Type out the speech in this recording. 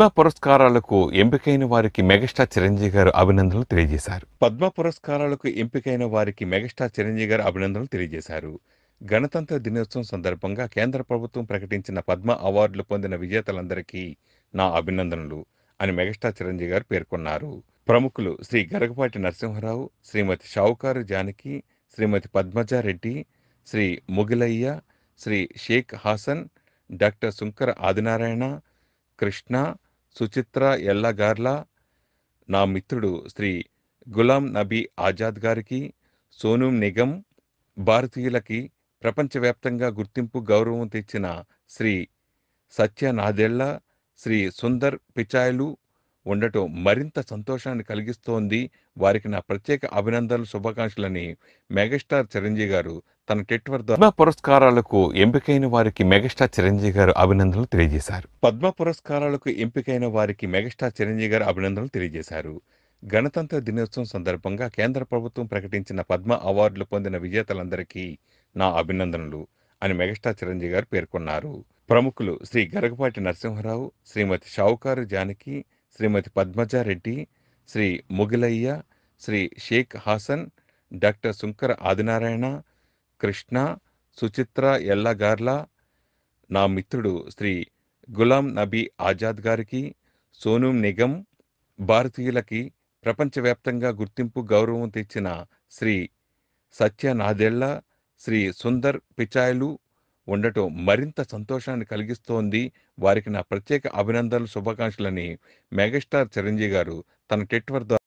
పద్మ పురస్కారాలకు ఎంపికైన వారికి మెగాస్టార్ చిరంజీవి గారు అభినందనలు తెలియజేశారు పద్మ పురస్కారాలకు ఎంపికైన వారికి మెగాస్టార్ చిరంజీవి గారు అభినందనలు తెలియజేశారు గణతంత్ర దినోత్సవం సందర్భంగా కేంద్ర ప్రభుత్వం ప్రకటించిన పద్మ అవార్డులు పొందిన విజేతలందరికీ నా అభినందనలు అని మెగాస్టార్ చిరంజీవి గారు పేర్కొన్నారు ప్రముఖులు శ్రీ గరగపాటి నరసింహరావు శ్రీమతి షావుకారు జానకి శ్రీమతి పద్మజారెడ్డి శ్రీ ముగిలయ్య శ్రీ షేక్ హాసన్ డాక్టర్ శుంకర ఆదినారాయణ కృష్ణ సుచిత్ర ఎల్లగార్లా నా మిత్రుడు శ్రీ గులాం నబీ ఆజాద్ గారికి సోనూం నిగం భారతీయులకి ప్రపంచవ్యాప్తంగా గుర్తింపు గౌరవం తెచ్చిన శ్రీ సత్య శ్రీ సుందర్ పిచాయలు ఉండటం మరింత సంతోషాన్ని కలిగిస్తోంది వారికి నా ప్రత్యేక అభినందనలు శుభాకాంక్షలని మెగాస్టార్ చిరంజీవి గారు తన ట్విట్టర్ పద్మ పురస్కారాలకు ఎంపికైన వారికి మెగాస్టార్ చిరంజీవి గారు అభినందనలు తెలియజేశారు పద్మ పురస్కారాలకు ఎంపికైన వారికి మెగాస్టార్ చిరంజీవి గారు అభినందనలు తెలియజేశారు గణతంత్ర దినోత్సవం సందర్భంగా కేంద్ర ప్రభుత్వం ప్రకటించిన పద్మ అవార్డులు పొందిన విజేతలందరికీ నా అభినందనలు అని మెగాస్టార్ చిరంజీవి గారు పేర్కొన్నారు ప్రముఖులు శ్రీ గరగపాటి నరసింహరావు శ్రీమతి షావుకారు జానకి శ్రీమతి పద్మజారెడ్డి శ్రీ ముగిలయ్య శ్రీ షేక్ హాసన్ డాక్టర్ శుంకర ఆదినారాయణ కృష్ణ సుచిత్ర ఎల్లగార్ల నా మిత్రుడు శ్రీ గులాం నబీ ఆజాద్ గారికి సోనూం నిగం భారతీయులకి ప్రపంచవ్యాప్తంగా గుర్తింపు గౌరవం తెచ్చిన శ్రీ సత్య శ్రీ సుందర్ పిచాయలు ఉండటం మరింత సంతోషాన్ని కలిగిస్తోంది వారికి నా ప్రత్యేక అభినందనలు శుభాకాంక్షలని మెగాస్టార్ చిరంజీవి గారు తన ట్విట్టర్ ద్వారా